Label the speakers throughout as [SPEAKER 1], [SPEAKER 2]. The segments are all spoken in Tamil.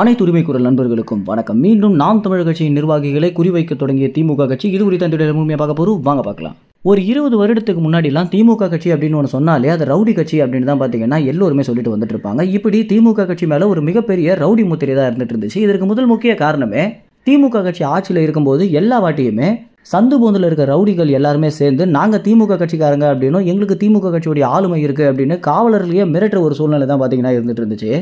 [SPEAKER 1] அனைத்து உரிமை குரல் நண்பர்களுக்கும் வணக்கம் மீண்டும் நாம் தமிழ் கட்சியின் நிர்வாகிகளை குறிவைக்க தொடங்கிய திமுக கட்சி இது குறித்த அந்த முழுமையாக பார்க்க போறோம் வாங்க பார்க்கலாம் ஒரு இருபது வருடத்துக்கு முன்னாடிலாம் திமுக கட்சி அப்படின்னு ஒன்று சொன்னாலே அது ரவுடி கட்சி அப்படின்னு தான் பார்த்தீங்கன்னா எல்லோருமே சொல்லிட்டு வந்துட்டு இருப்பாங்க இப்படி திமுக கட்சி மேலே ஒரு மிகப்பெரிய ரவுடி முத்திரை தான் இருந்துட்டு இருந்துச்சு இதற்கு முதல் முக்கிய காரணமே திமுக கட்சி ஆட்சியில் இருக்கும்போது எல்லா வாட்டியுமே சந்து போந்தில் இருக்க ரவுடிகள் எல்லாருமே சேர்ந்து நாங்கள் திமுக கட்சிக்காரங்க அப்படின்னும் எங்களுக்கு திமுக கட்சியோடைய ஆளுமை இருக்குது அப்படின்னு காவலர்களையே மிரட்டுற ஒரு சூழ்நிலை தான் பார்த்தீங்கன்னா இருந்துட்டு இருந்துச்சு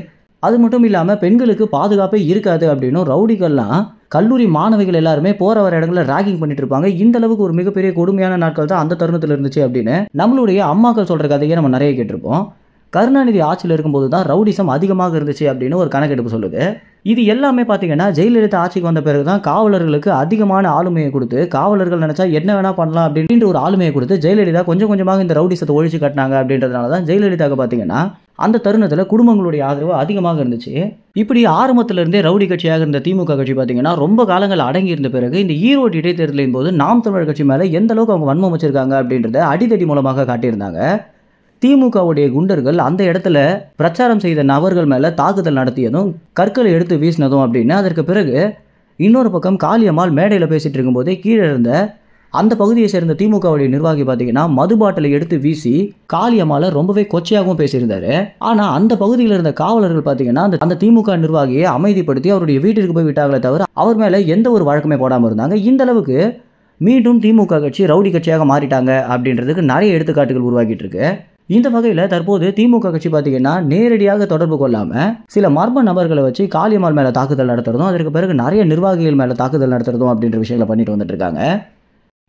[SPEAKER 1] அது மட்டும் இல்லாமல் பெண்களுக்கு பாதுகாப்பே இருக்காது அப்படின்னும் ரவுடிகள்லாம் கல்லூரி மாணவிகள் எல்லாருமே போற வர இடங்களில் ரேகிங் பண்ணிட்டு இருப்பாங்க இந்த அளவுக்கு ஒரு மிகப்பெரிய கொடுமையான நாட்கள் தான் அந்த தருணத்தில் இருந்துச்சு அப்படின்னு நம்மளுடைய அம்மாக்கள் சொல்ற கதையை நம்ம நிறைய கேட்டிருப்போம் கருணாநிதி ஆட்சியில் இருக்கும்போது தான் ரவுடிசம் அதிகமாக இருந்துச்சு அப்படின்னு ஒரு கணக்கெடுப்பு சொல்லுது இது எல்லாமே பார்த்தீங்கன்னா ஜெயலலிதா ஆட்சிக்கு வந்த பிறகு தான் காவலர்களுக்கு அதிகமான ஆளுமையை கொடுத்து காவலர்கள் நினைச்சா என்ன வேணா பண்ணலாம் அப்படின்ற ஒரு ஆளுமையை கொடுத்து ஜெயலலிதா கொஞ்சம் கொஞ்சமாக இந்த ரவுடிசத்தை ஒழிச்சு கட்டினாங்க அப்படின்றதுனால தான் ஜெயலலிதாவுக்கு பார்த்தீங்கன்னா அந்த தருணத்தில் குடும்பங்களுடைய ஆதரவு அதிகமாக இருந்துச்சு இப்படி ஆரம்பத்திலிருந்தே ரவுடி கட்சியாக இருந்த திமுக கட்சி பார்த்தீங்கன்னா ரொம்ப காலங்கள் அடங்கி இருந்த பிறகு இந்த ஈரோடு இடைத்தேர்தலின் போது நாம் தமிழர் கட்சி மேலே எந்த அளவுக்கு அவங்க வன்மம் வச்சிருக்காங்க அப்படின்றத அடிதடி மூலமாக காட்டியிருந்தாங்க திமுகவுடைய குண்டர்கள் அந்த இடத்துல பிரச்சாரம் செய்த நபர்கள் மேலே தாக்குதல் நடத்தியதும் கற்களை எடுத்து வீசினதும் அப்படின்னு அதற்கு பிறகு இன்னொரு பக்கம் காளியம்மாள் மேடையில் பேசிகிட்டு இருக்கும்போதே கீழே இருந்த அந்த பகுதியை சேர்ந்த திமுகவுடைய நிர்வாகி பார்த்தீங்கன்னா மது பாட்டிலை எடுத்து வீசி காளியம்மால ரொம்பவே கொச்சையாகவும் பேசியிருந்தாரு ஆனா அந்த பகுதியில் இருந்த காவலர்கள் பார்த்தீங்கன்னா அந்த திமுக நிர்வாகியை அமைதிப்படுத்தி அவருடைய வீட்டிற்கு போய் விட்டாங்களே தவிர அவர் மேல எந்த ஒரு வழக்கமே போடாமல் இருந்தாங்க இந்த அளவுக்கு மீண்டும் திமுக கட்சி ரவுடி கட்சியாக மாறிட்டாங்க அப்படின்றதுக்கு நிறைய எடுத்துக்காட்டுகள் உருவாக்கிட்டு இருக்கு இந்த வகையில் தற்போது திமுக கட்சி பார்த்தீங்கன்னா நேரடியாக தொடர்பு கொள்ளாமல் சில மர்ம நபர்களை வச்சு காளியம்மாள் மேலே தாக்குதல் நடத்துறதும் அதற்கு பிறகு நிறைய நிர்வாகிகள் மேலே தாக்குதல் நடத்துறதும் அப்படின்ற விஷயங்களை பண்ணிட்டு வந்துட்டு இருக்காங்க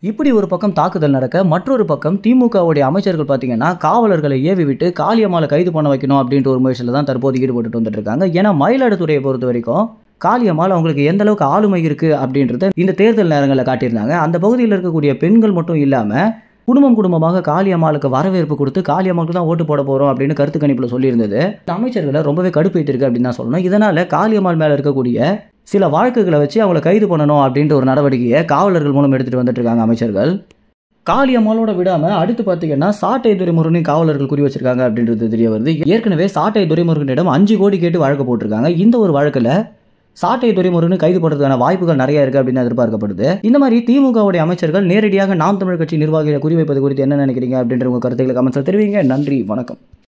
[SPEAKER 1] இப்படி ஒரு பக்கம் தாக்குதல் நடக்க மற்றொரு பக்கம் திமுகவுடைய அமைச்சர்கள் பார்த்தீங்கன்னா காவலர்களை ஏவி விட்டு காளியம்மாவை கைது பண்ண வைக்கணும் அப்படின்ற ஒரு முயற்சியில் தான் தற்போது ஈடுபட்டு வந்துட்டு இருக்காங்க ஏன்னா மயிலாடுதுறையை பொறுத்த வரைக்கும் காளியம்மாள் அவங்களுக்கு எந்த அளவுக்கு ஆளுமை இருக்குது அப்படின்றத இந்த தேர்தல் நேரங்களில் காட்டியிருந்தாங்க அந்த பகுதியில் இருக்கக்கூடிய பெண்கள் மட்டும் இல்லாமல் குடும்பம் குடும்பமாக காளியம்மாளுக்கு வரவேற்பு கொடுத்து காளியம்மாளுக்கு தான் ஓட்டு போட போகிறோம் அப்படின்னு கருத்து கணிப்பில் சொல்லியிருந்தது அமைச்சர்களை ரொம்பவே கடுப்பு ஏற்றிருக்கு அப்படின்னு தான் சொல்லணும் இதனால் காளியம்மாள் மேலே இருக்கக்கூடிய சில வழக்குகளை வச்சு அவங்கள கைது பண்ணணும் அப்படின்ற ஒரு நடவடிக்கையை காவலர்கள் மூலம் எடுத்துகிட்டு வந்துட்டு இருக்காங்க அமைச்சர்கள் காளியம்மாளோட விடாமல் அடுத்து பார்த்தீங்கன்னா சாட்டை துறைமுருகனின் காவலர்கள் குறி வச்சிருக்காங்க அப்படின்றது தெரிய வருது ஏற்கனவே சாட்டை துறைமுருகனிடம் அஞ்சு கோடி கேட்டு வழக்கு போட்டிருக்காங்க இந்த ஒரு வழக்கில் சாட்டை துரைமுருகன் கைது போடுறதுக்கான வாய்ப்புகள் நிறைய இருக்குது அப்படின்னு எதிர்பார்க்கப்படுது இந்த மாதிரி திமுகவுடைய அமைச்சர்கள் நேரடியாக நாம் தமிழ் கட்சி நிர்வாகிகளை குறிவைப்பது குறித்து என்ன நினைக்கிறீங்க அப்படின்ற உங்கள் கருத்துக்களை கமெண்ட்ஸில் தெரிவிங்க நன்றி வணக்கம்